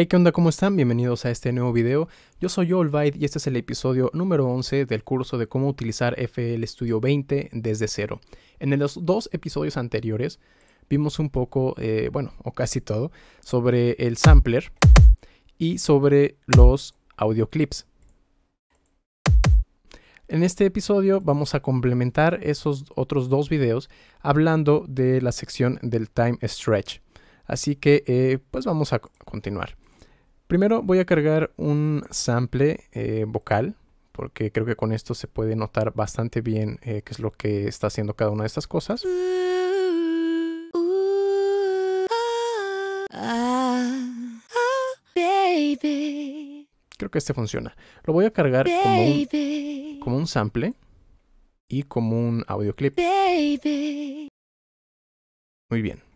Hey, ¿qué onda? ¿Cómo están? Bienvenidos a este nuevo video. Yo soy Olvide y este es el episodio número 11 del curso de cómo utilizar FL Studio 20 desde cero. En los dos episodios anteriores vimos un poco, eh, bueno, o casi todo, sobre el sampler y sobre los audio clips. En este episodio vamos a complementar esos otros dos videos hablando de la sección del time stretch. Así que, eh, pues vamos a continuar. Primero voy a cargar un sample eh, vocal, porque creo que con esto se puede notar bastante bien eh, qué es lo que está haciendo cada una de estas cosas. Creo que este funciona. Lo voy a cargar como un, como un sample y como un audio clip. Muy bien.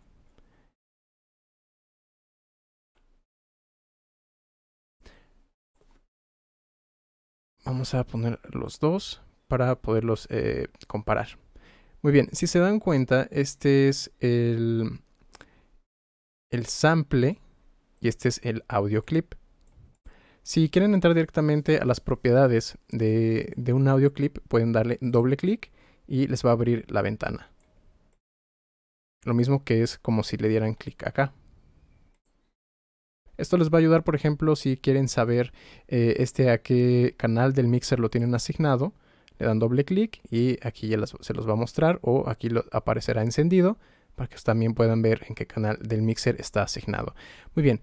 Vamos a poner los dos para poderlos eh, comparar. Muy bien, si se dan cuenta, este es el, el sample y este es el audio clip. Si quieren entrar directamente a las propiedades de, de un audio clip, pueden darle doble clic y les va a abrir la ventana. Lo mismo que es como si le dieran clic acá. Esto les va a ayudar, por ejemplo, si quieren saber eh, este a qué canal del mixer lo tienen asignado. Le dan doble clic y aquí ya se los va a mostrar o aquí aparecerá encendido para que también puedan ver en qué canal del mixer está asignado. Muy bien.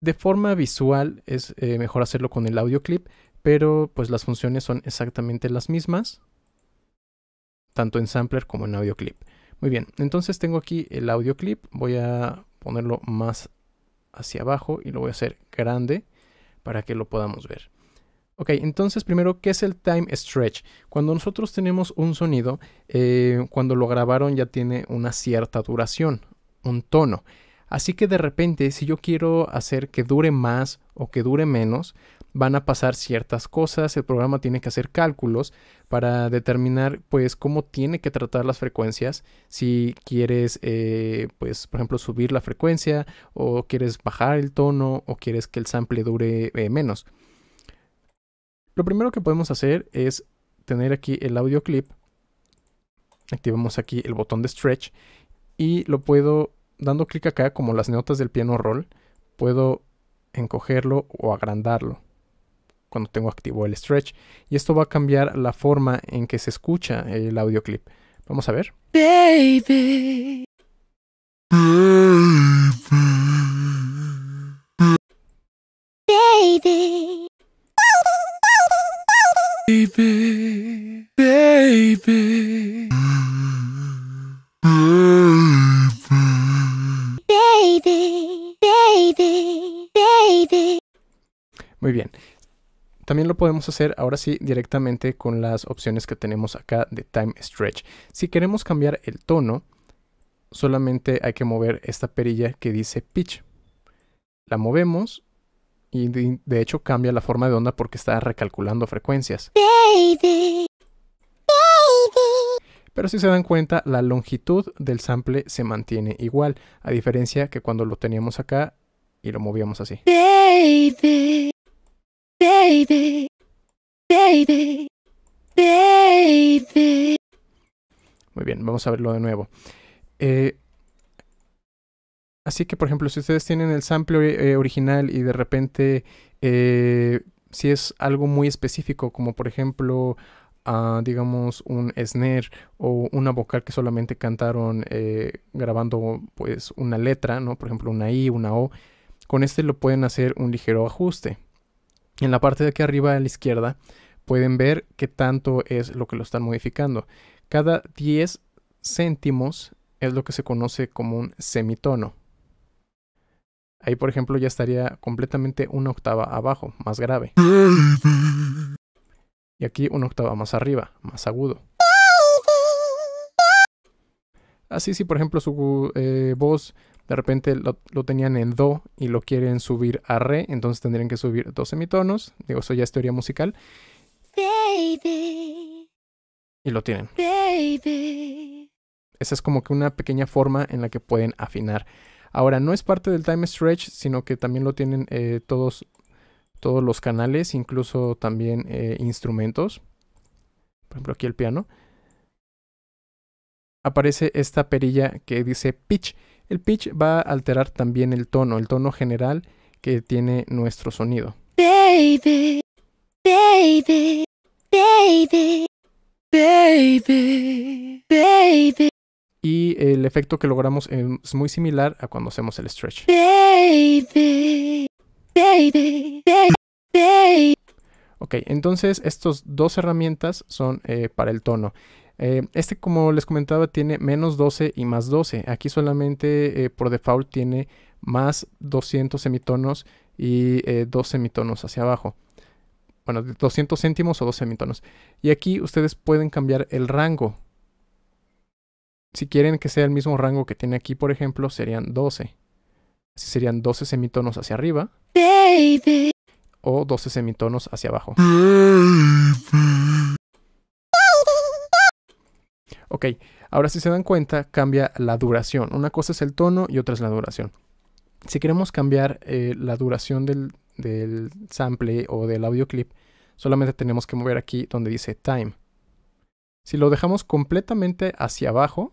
De forma visual es eh, mejor hacerlo con el audio clip, pero pues las funciones son exactamente las mismas, tanto en sampler como en audio clip. Muy bien, entonces tengo aquí el audio clip, voy a ponerlo más hacia abajo y lo voy a hacer grande para que lo podamos ver. Ok, entonces primero, ¿qué es el time stretch? Cuando nosotros tenemos un sonido, eh, cuando lo grabaron ya tiene una cierta duración, un tono. Así que de repente, si yo quiero hacer que dure más o que dure menos, van a pasar ciertas cosas, el programa tiene que hacer cálculos para determinar pues cómo tiene que tratar las frecuencias, si quieres eh, pues por ejemplo subir la frecuencia o quieres bajar el tono o quieres que el sample dure eh, menos. Lo primero que podemos hacer es tener aquí el audio clip, activamos aquí el botón de stretch y lo puedo dando clic acá, como las notas del piano roll, puedo encogerlo o agrandarlo cuando tengo activo el stretch. Y esto va a cambiar la forma en que se escucha el audio clip. Vamos a ver. Baby. Ah. bien. También lo podemos hacer ahora sí directamente con las opciones que tenemos acá de Time Stretch. Si queremos cambiar el tono, solamente hay que mover esta perilla que dice Pitch. La movemos y de hecho cambia la forma de onda porque está recalculando frecuencias. Pero si se dan cuenta, la longitud del sample se mantiene igual, a diferencia que cuando lo teníamos acá y lo movíamos así. Baby, baby, baby. Muy bien, vamos a verlo de nuevo. Eh, así que, por ejemplo, si ustedes tienen el sample eh, original y de repente, eh, si es algo muy específico, como por ejemplo, ah, digamos, un snare o una vocal que solamente cantaron grabando pues una letra, ¿no? Por ejemplo, una I, una O, con este lo pueden hacer un ligero ajuste. En la parte de aquí arriba a la izquierda pueden ver qué tanto es lo que lo están modificando. Cada 10 céntimos es lo que se conoce como un semitono. Ahí, por ejemplo, ya estaría completamente una octava abajo, más grave. Y aquí una octava más arriba, más agudo. Así ah, si por ejemplo su eh, voz de repente lo, tenían en do y lo quieren subir a re, entonces tendrían que subir dos semitonos. Digo, eso ya es teoría musical. Baby. Y lo tienen. Baby. Esa es como que una pequeña forma en la que pueden afinar. Ahora, no es parte del time stretch, sino que también lo tienen eh, todos, todos los canales, incluso también eh, instrumentos. Por ejemplo, aquí el piano aparece esta perilla que dice pitch. El pitch va a alterar también el tono, el tono general que tiene nuestro sonido. Baby, baby, baby, baby, Y el efecto que logramos es muy similar a cuando hacemos el stretch. Baby, baby, baby. Ok, entonces estas dos herramientas son eh, para el tono. Eh, este, como les comentaba, tiene menos 12 y más 12. Aquí solamente eh, por default tiene más 200 semitonos y eh, 2 semitonos hacia abajo. Bueno, 200 céntimos o 2 semitonos. Y aquí ustedes pueden cambiar el rango. Si quieren que sea el mismo rango que tiene aquí, por ejemplo, serían 12. Así serían 12 semitonos hacia arriba. Baby. O 12 semitonos hacia abajo. Baby. Ok, ahora si se dan cuenta, cambia la duración. Una cosa es el tono y otra es la duración. Si queremos cambiar eh, la duración del, sample o del audio clip, solamente tenemos que mover aquí donde dice time. Si lo dejamos completamente hacia abajo,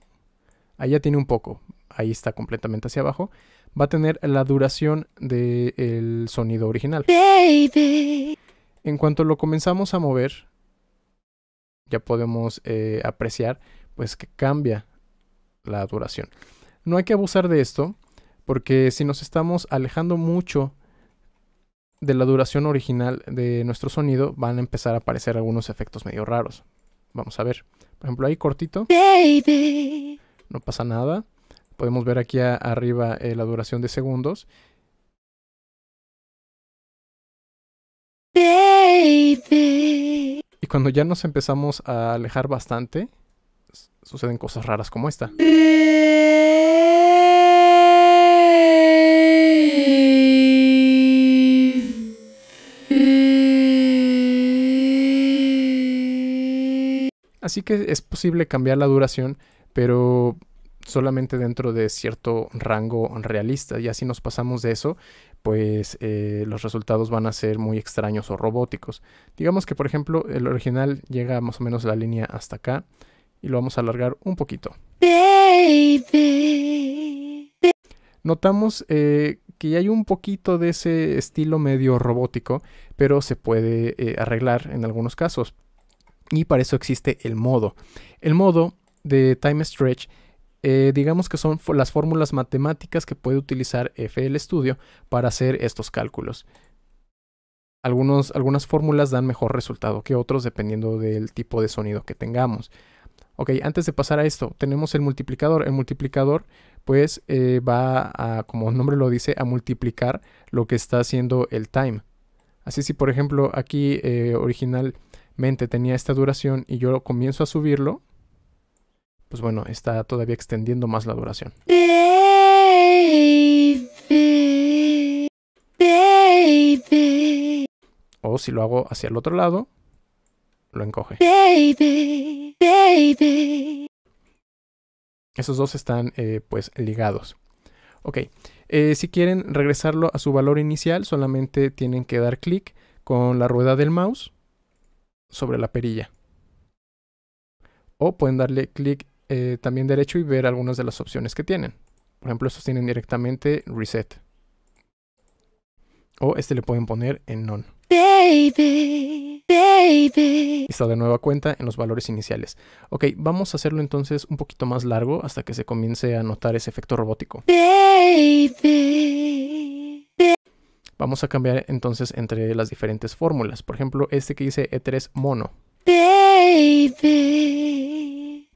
ahí ya tiene un poco, ahí está completamente hacia abajo, va a tener la duración del sonido original. En cuanto lo comenzamos a mover, ya podemos eh, apreciar pues que cambia la duración. No hay que abusar de esto, porque si nos estamos alejando mucho de la duración original de nuestro sonido, van a empezar a aparecer algunos efectos medio raros. Vamos a ver. Por ejemplo, ahí cortito. Baby. No pasa nada. Podemos ver aquí arriba eh, la duración de segundos. Y cuando ya nos empezamos a alejar bastante, suceden cosas raras como esta. Así que es posible cambiar la duración, pero solamente dentro de cierto rango realista. Y así nos pasamos de eso, pues eh, los resultados van a ser muy extraños o robóticos. Digamos que, por ejemplo, el original llega más o menos la línea hasta acá y lo vamos a alargar un poquito. Notamos eh, que hay un poquito de ese estilo medio robótico, pero se puede eh, arreglar en algunos casos. Y para eso existe el modo. El modo de Time Stretch, eh, digamos que son las fórmulas matemáticas que puede utilizar FL Studio para hacer estos cálculos. Algunos, algunas fórmulas dan mejor resultado que otros dependiendo del tipo de sonido que tengamos. Ok, antes de pasar a esto, tenemos el multiplicador. El multiplicador pues eh, va a, como el nombre lo dice, a multiplicar lo que está haciendo el time. Así si por ejemplo aquí eh, originalmente tenía esta duración y yo comienzo a subirlo, pues bueno, está todavía extendiendo más la duración. O si lo hago hacia el otro lado, lo encoge. Baby baby. Esos dos están eh, pues ligados. Ok, eh, si quieren regresarlo a su valor inicial, solamente tienen que dar clic con la rueda del mouse sobre la perilla. O pueden darle clic eh, también derecho y ver algunas de las opciones que tienen. Por ejemplo, estos tienen directamente Reset. O este le pueden poner en non. Baby. Está de nueva cuenta en los valores iniciales. Ok, vamos a hacerlo entonces un poquito más largo hasta que se comience a notar ese efecto robótico. vamos a cambiar entonces entre las diferentes fórmulas. Por ejemplo, este que dice E3 mono. Baby.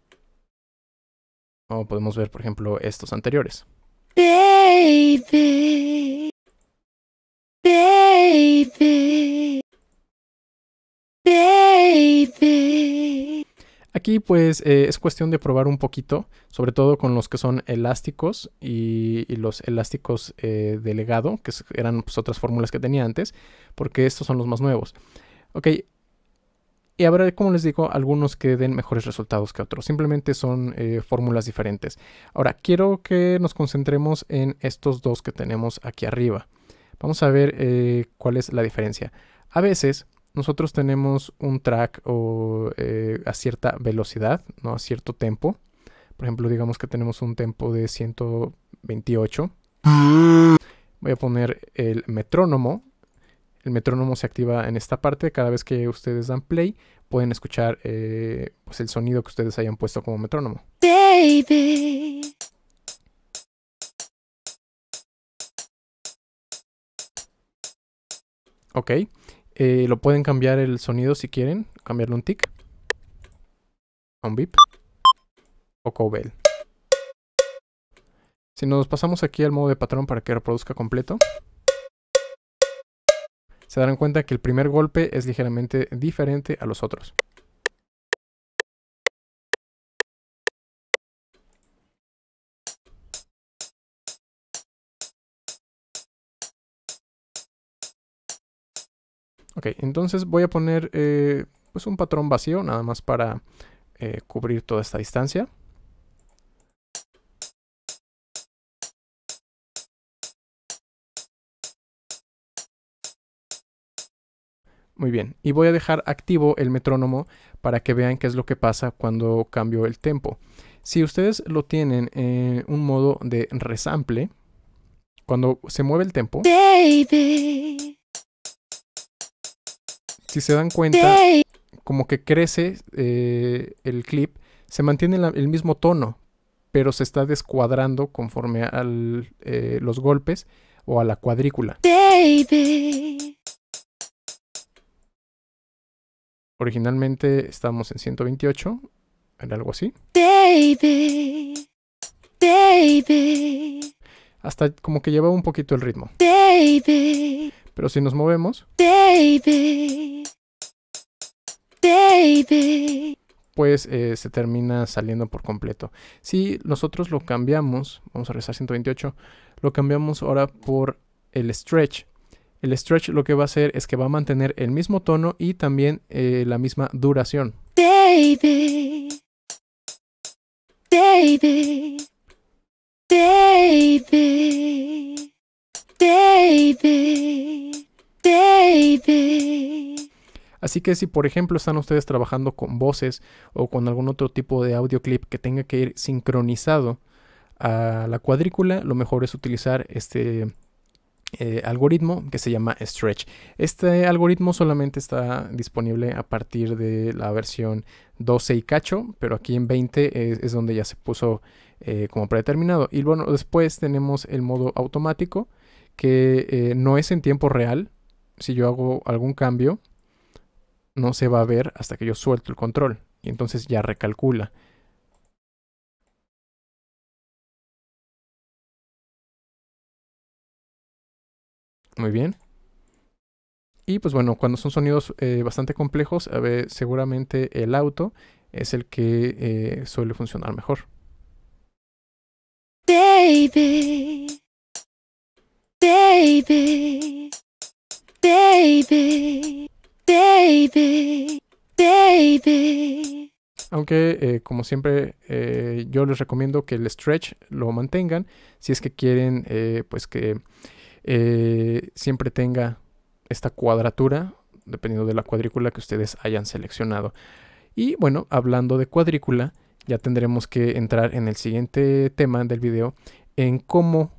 O podemos ver, por ejemplo, estos anteriores. Aquí pues eh, es cuestión de probar un poquito, sobre todo con los que son elásticos y, los elásticos eh, de legado, que eran pues, otras fórmulas que tenía antes, porque estos son los más nuevos. Ok, y habrá, como les digo, algunos que den mejores resultados que otros. Simplemente son eh, fórmulas diferentes. Ahora, quiero que nos concentremos en estos dos que tenemos aquí arriba. Vamos a ver eh, cuál es la diferencia. A veces nosotros tenemos un track eh, a cierta velocidad, ¿no? a cierto tempo. Por ejemplo, digamos que tenemos un tempo de 128. Voy a poner el metrónomo. El metrónomo se activa en esta parte. Cada vez que ustedes dan play, pueden escuchar eh, pues, el sonido que ustedes hayan puesto como metrónomo. Baby. Ok. Eh, lo pueden cambiar el sonido si quieren. Cambiarle un tic. A un beep. O cobel. Si nos pasamos aquí al modo de patrón para que reproduzca completo. Se darán cuenta que el primer golpe es ligeramente diferente a los otros. Ok, entonces voy a poner eh, pues un patrón vacío nada más para eh, cubrir toda esta distancia. Muy bien, y voy a dejar activo el metrónomo para que vean qué es lo que pasa cuando cambio el tempo. Si ustedes lo tienen en un modo de resample, cuando se mueve el tempo si se dan cuenta, como que crece eh, el clip, se mantiene el mismo tono, pero se está descuadrando conforme a eh, los golpes o a la cuadrícula. Originalmente estábamos en 128, era algo así. Hasta como que llevaba un poquito el ritmo. Pero si nos movemos. Pues eh, se termina saliendo por completo. Si nosotros lo cambiamos, vamos a regresar 128, lo cambiamos ahora por el stretch. El stretch lo que va a hacer es que va a mantener el mismo tono y también eh, la misma duración. Baby. Baby. Baby. Baby. Baby. Así que si por ejemplo están ustedes trabajando con voces o con algún otro tipo de audio clip que tenga que ir sincronizado a la cuadrícula, lo mejor es utilizar este eh, algoritmo que se llama Stretch. Este algoritmo solamente está disponible a partir de la versión 12 y cacho, pero aquí en 20 es, donde ya se puso eh, como predeterminado. Y bueno, después tenemos el modo automático que eh, no es en tiempo real. Si yo hago algún cambio, no se va a ver hasta que yo suelto el control y entonces ya recalcula. Muy bien. Y pues bueno, cuando son sonidos eh, bastante complejos, a seguramente el auto es el que eh, suele funcionar mejor. Baby, baby, baby. Aunque, eh, como siempre, eh, yo les recomiendo que el stretch lo mantengan si es que quieren, eh, pues que siempre tenga esta cuadratura, dependiendo de la cuadrícula que ustedes hayan seleccionado. Y bueno, hablando de cuadrícula, ya tendremos que entrar en el siguiente tema del video, en cómo,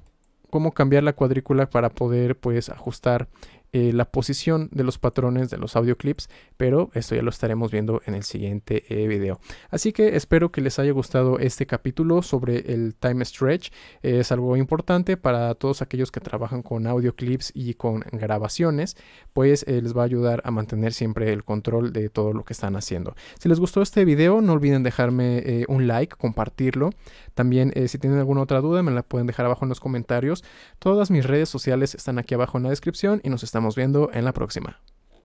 cómo cambiar la cuadrícula para poder pues ajustar eh, la posición de los patrones de los audio clips, pero esto ya lo estaremos viendo en el siguiente vídeo eh, video. Así que espero que les haya gustado este capítulo sobre el time stretch. es algo importante para todos aquellos que trabajan con audio clips y con grabaciones, pues eh, les va a ayudar a mantener siempre el control de todo lo que están haciendo. Si les gustó este video, no olviden dejarme un like, compartirlo. También si tienen alguna otra duda, me la pueden dejar abajo en los comentarios. Todas mis redes sociales están aquí abajo en la descripción y nos estamos viendo en la próxima.